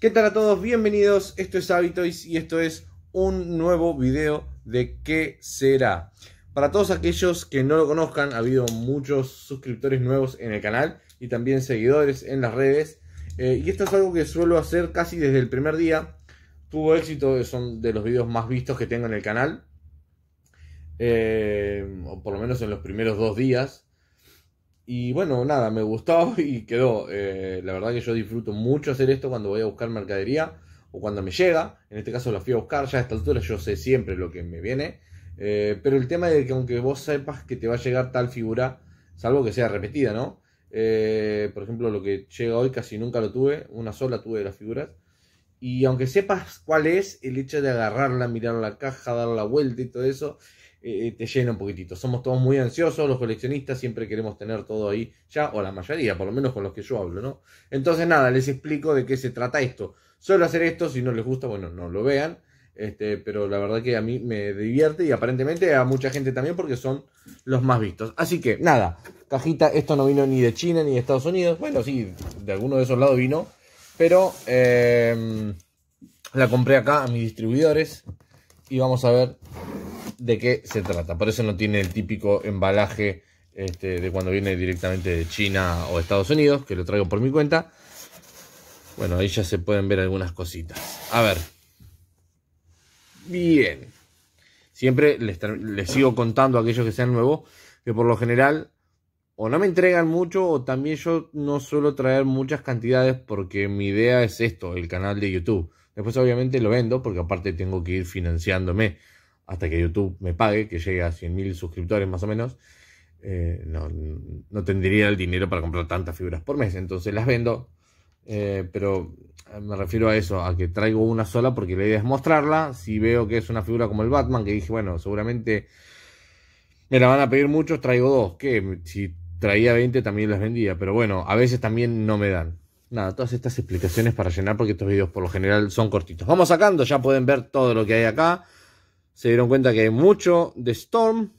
¿Qué tal a todos? Bienvenidos, esto es Habitoys y esto es un nuevo video de qué será. Para todos aquellos que no lo conozcan, ha habido muchos suscriptores nuevos en el canal y también seguidores en las redes. Eh, y esto es algo que suelo hacer casi desde el primer día. Tuvo éxito, son de los videos más vistos que tengo en el canal. Eh, o por lo menos en los primeros dos días. Y bueno, nada, me gustó y quedó. Eh, la verdad que yo disfruto mucho hacer esto cuando voy a buscar mercadería o cuando me llega. En este caso la fui a buscar, ya a esta altura yo sé siempre lo que me viene. pero el tema de que aunque vos sepas que te va a llegar tal figura, salvo que sea repetida, ¿no? Eh, por ejemplo, lo que llega hoy casi nunca lo tuve, una sola tuve de las figuras. Y aunque sepas cuál es, el hecho de agarrarla, mirar la caja, dar la vuelta y todo eso, eh, te llena un poquitito. Somos todos muy ansiosos, los coleccionistas siempre queremos tener todo ahí ya, o la mayoría, por lo menos con los que yo hablo, ¿no? Entonces, nada, les explico de qué se trata esto. Suelo hacer esto, si no les gusta, bueno, no lo vean. Este, pero la verdad que a mí me divierte y aparentemente a mucha gente también porque son los más vistos. Así que, nada, cajita, esto no vino ni de China ni de Estados Unidos. Bueno, sí, de alguno de esos lados vino, pero eh, la compré acá a mis distribuidores y vamos a ver de qué se trata. Por eso no tiene el típico embalaje este, de cuando viene directamente de China o Estados Unidos, que lo traigo por mi cuenta. Bueno, ahí ya se pueden ver algunas cositas. A ver. Bien. Siempre les, les sigo contando a aquellos que sean nuevos que por lo general o no me entregan mucho o también yo no suelo traer muchas cantidades porque mi idea es esto, el canal de YouTube. Después obviamente lo vendo porque aparte tengo que ir financiándome hasta que YouTube me pague, que llegue a 100.000 suscriptores más o menos. Eh, no, no, tendría el dinero para comprar tantas figuras por mes, entonces las vendo. Eh, pero me refiero a eso, a que traigo una sola porque la idea es mostrarla. Si veo que es una figura como el Batman, que dije, bueno, seguramente me la van a pedir muchos, traigo dos. Que si traía 20 también las vendía, pero bueno, a veces también no me dan. Nada, todas estas explicaciones para llenar porque estos videos por lo general son cortitos. Vamos sacando, ya pueden ver todo lo que hay acá. Se dieron cuenta que hay mucho de Storm.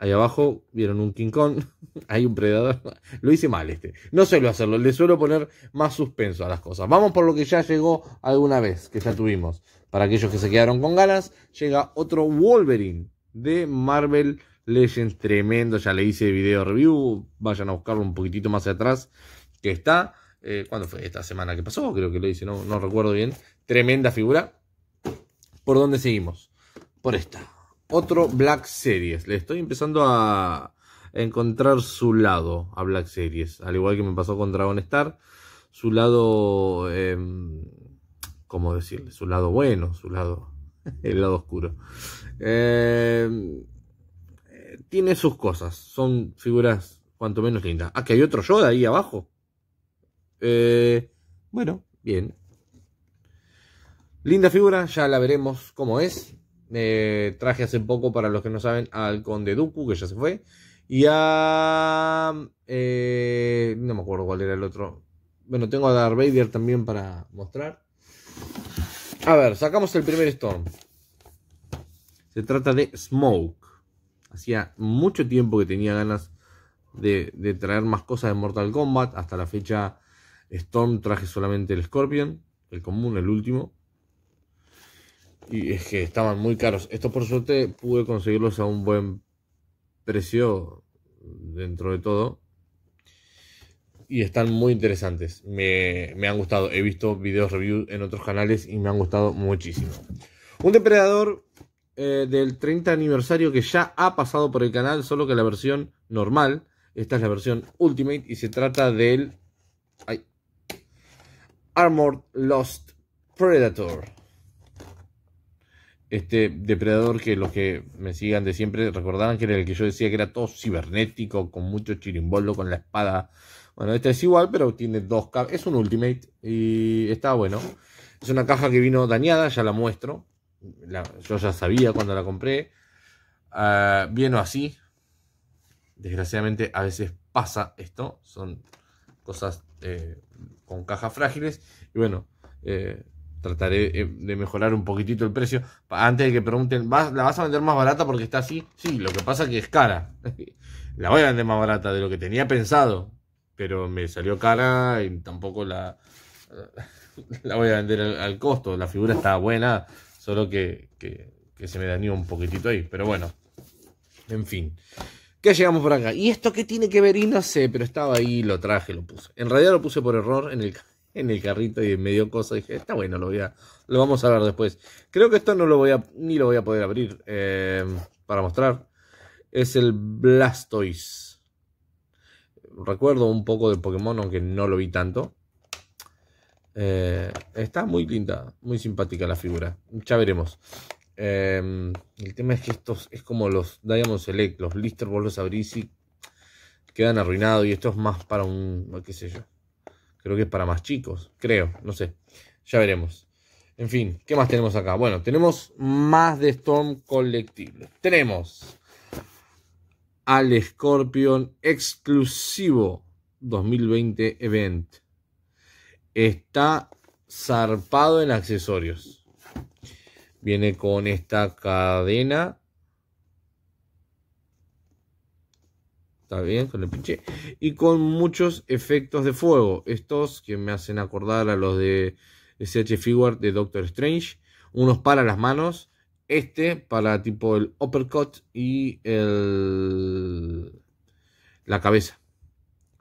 Ahí abajo vieron un King Kong. Hay un predador. Lo hice mal este. No suelo hacerlo. Le suelo poner más suspenso a las cosas. Vamos por lo que ya llegó alguna vez. Que ya tuvimos. Para aquellos que se quedaron con ganas. Llega otro Wolverine. De Marvel Legends, tremendo, ya le hice video review, vayan a buscarlo un poquitito más atrás, que está, eh, ¿cuándo fue? Esta semana que pasó, creo que lo hice, no, no recuerdo bien, tremenda figura. ¿Por dónde seguimos? Por esta, otro Black Series, le estoy empezando a encontrar su lado a Black Series, al igual que me pasó con Dragon Star, su lado, em, ¿cómo decirle? Su lado bueno, su lado, el lado oscuro. Eh, tiene sus cosas. Son figuras cuanto menos lindas. Ah, que hay otro Yoda ahí abajo. Eh, bueno, bien. Linda figura, ya la veremos cómo es. traje hace poco, para los que no saben, al Conde Dooku, que ya se fue. Y a... Eh, no me acuerdo cuál era el otro. Bueno, tengo a Darth Vader también para mostrar. A ver, sacamos el primer Storm. Se trata de Smoke. Hacía mucho tiempo que tenía ganas de, traer más cosas de Mortal Kombat. Hasta la fecha Storm traje solamente el Scorpion, el común, el último. Y es que estaban muy caros. Estos por suerte pude conseguirlos a un buen precio dentro de todo. Y están muy interesantes. Me, me han gustado. He visto videos reviews en otros canales y me han gustado muchísimo. Un depredador eh, del 30 aniversario que ya ha pasado por el canal, solo que la versión normal, esta es la versión Ultimate y se trata del Armored Lost Predator. Este depredador que los que me sigan de siempre recordarán que era el que yo decía que era todo cibernético, con mucho chirimbolo, con la espada. Bueno, este es igual, pero tiene dos cabezas Es un Ultimate y está bueno. Es una caja que vino dañada, ya la muestro yo ya sabía cuando la compré, ah, vino así, desgraciadamente a veces pasa esto, son cosas eh, con cajas frágiles y bueno, eh, trataré eh, de mejorar un poquitito el precio. Antes de que pregunten, ¿la vas a vender más barata porque está así? Sí, lo que pasa es que es cara. la voy a vender más barata de lo que tenía pensado, pero me salió cara y tampoco la, la voy a vender al costo. La figura está buena, Solo que, se me dañó un poquitito ahí. Pero bueno, en fin. ¿Qué llegamos por acá? ¿Y esto qué tiene que ver? Y no sé, pero estaba ahí, lo traje, lo puse. En realidad lo puse por error en el, en el carrito y me dio cosa. Dije, está bueno, lo voy a, lo vamos a ver después. Creo que esto no lo voy a, ni lo voy a poder abrir eh, para mostrar. Es el Blastoise. Recuerdo un poco del Pokémon, aunque no lo vi tanto. Eh, está muy linda, muy simpática la figura. Ya veremos. Em, el tema es que estos es como los Diamond Select, los Lister, vos los y quedan arruinados. Y esto es más para un, qué sé yo. Creo que es para más chicos, creo, no sé. Ya veremos. En fin, ¿qué más tenemos acá? Bueno, tenemos más de Storm Collectible. Tenemos al Scorpion exclusivo 2020 Event está zarpado en accesorios. Viene con esta cadena. Está bien, con el pinche. Y con muchos efectos de fuego. Estos que me hacen acordar a los de SH Figure de Doctor Strange. Unos para las manos. Este para tipo el uppercut y el... la cabeza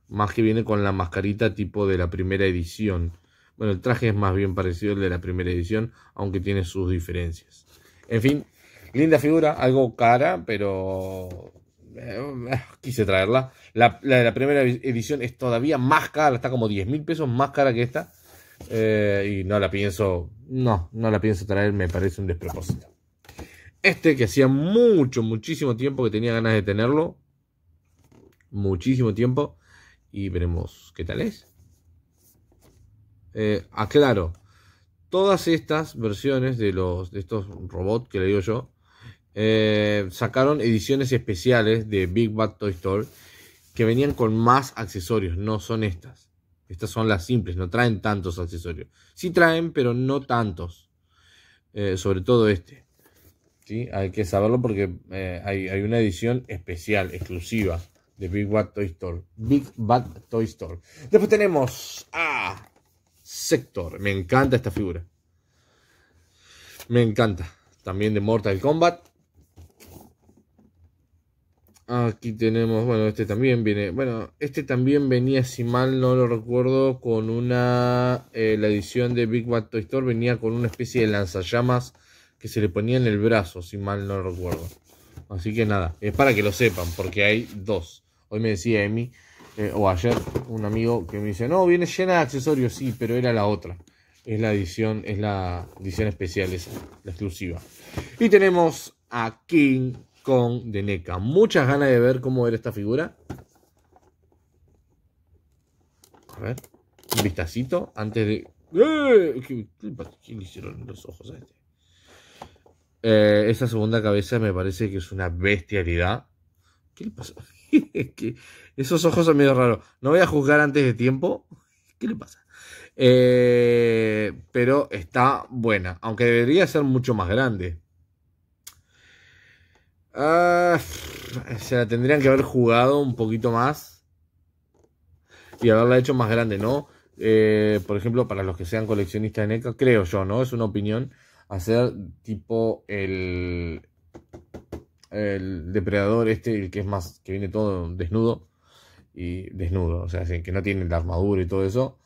más que viene con la mascarita tipo de la primera edición. Bueno, el traje es más bien parecido al de la primera edición, aunque tiene sus diferencias. En fin, linda figura, algo cara, pero eh, eh, quise traerla. La, de la primera edición es todavía más cara, está como 10 mil pesos más cara que esta. Eh, y no la pienso, no, no la pienso traer, me parece un despropósito. Este que hacía mucho, muchísimo tiempo que tenía ganas de tenerlo, muchísimo tiempo, y veremos qué tal es. Eh, aclaro, todas estas versiones de, los, de estos robots que le digo yo, eh, sacaron ediciones especiales de Big Bad Toy Store que venían con más accesorios, no son estas. Estas son las simples, no traen tantos accesorios. Sí traen, pero no tantos. Eh, sobre todo este. ¿Sí? Hay que saberlo porque hay, hay una edición especial, exclusiva de Big Bad Toy Store. Big Bad Toy Store. Después tenemos a Sector. Me encanta esta figura. Me encanta. También de Mortal Kombat. Aquí tenemos, bueno, este también viene, bueno, este también venía, si mal no lo recuerdo, con una, eh, la edición de Big Bad Toy Store venía con una especie de lanzallamas que se le ponía en el brazo, si mal no lo recuerdo. Así que nada, es para que lo sepan, porque hay dos. Hoy me decía Emi, eh, o ayer, un amigo que me dice, no, viene llena de accesorios, sí, pero era la otra. Es la edición, es la edición especial, es la exclusiva. Y tenemos a King Kong de NECA. Muchas ganas de ver cómo era esta figura. A ver, un vistacito antes de... ¡Eh! ¿Qué, hicieron los ojos a este? eh, esa segunda cabeza me parece que es una bestialidad. ¿Qué le pasó? esos ojos son medio raros. No voy a juzgar antes de tiempo. ¿Qué le pasa? Eh, pero está buena, aunque debería ser mucho más grande. O ah, se la tendrían que haber jugado un poquito más y haberla hecho más grande, ¿no? Eh, por ejemplo, para los que sean coleccionistas de NECA, creo yo, ¿no? Es una opinión hacer tipo el, el depredador este, el que es más, que viene todo desnudo y desnudo, o sea, que no tiene la armadura y todo eso.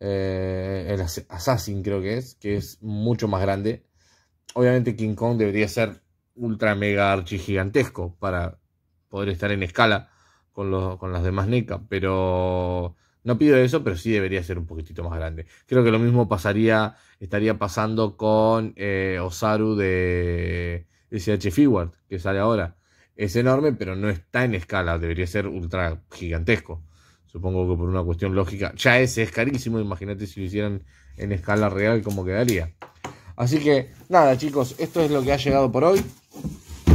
Eh, el Assassin creo que es, que es mucho más grande. Obviamente King Kong debería ser ultra mega archi gigantesco para poder estar en escala con, las demás NECA, pero no pido eso, pero sí debería ser un poquitito más grande. Creo que lo mismo pasaría, estaría pasando con eh, Osaru de SH Figuard, que sale ahora, es enorme, pero no está en escala, debería ser ultra gigantesco. Supongo que por una cuestión lógica. Ya ese es carísimo, imagínate si lo hicieran en escala real, cómo quedaría. Así que, nada, chicos, esto es lo que ha llegado por hoy.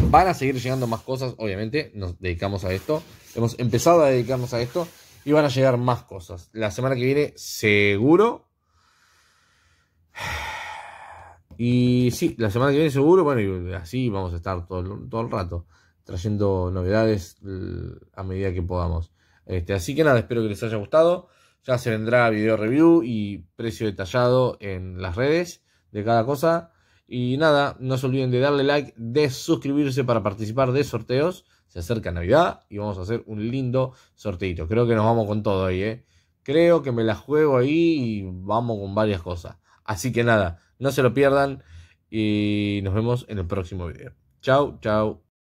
Van a seguir llegando más cosas, obviamente, nos dedicamos a esto. Hemos empezado a dedicarnos a esto y van a llegar más cosas. La semana que viene, seguro. Y sí, la semana que viene seguro, bueno, y así vamos a estar todo, el, rato trayendo novedades mm, a medida que podamos. Este, así que nada, espero que les haya gustado. Ya se vendrá video review y precio detallado en las redes de cada cosa. Y nada, no se olviden de darle like, de suscribirse para participar de sorteos. Se acerca Navidad y vamos a hacer un lindo sorteito. Creo que nos vamos con todo ahí, ¿eh? Creo que me la juego ahí y vamos con varias cosas. Así que nada, no se lo pierdan y nos vemos en el próximo video. Chau, chao.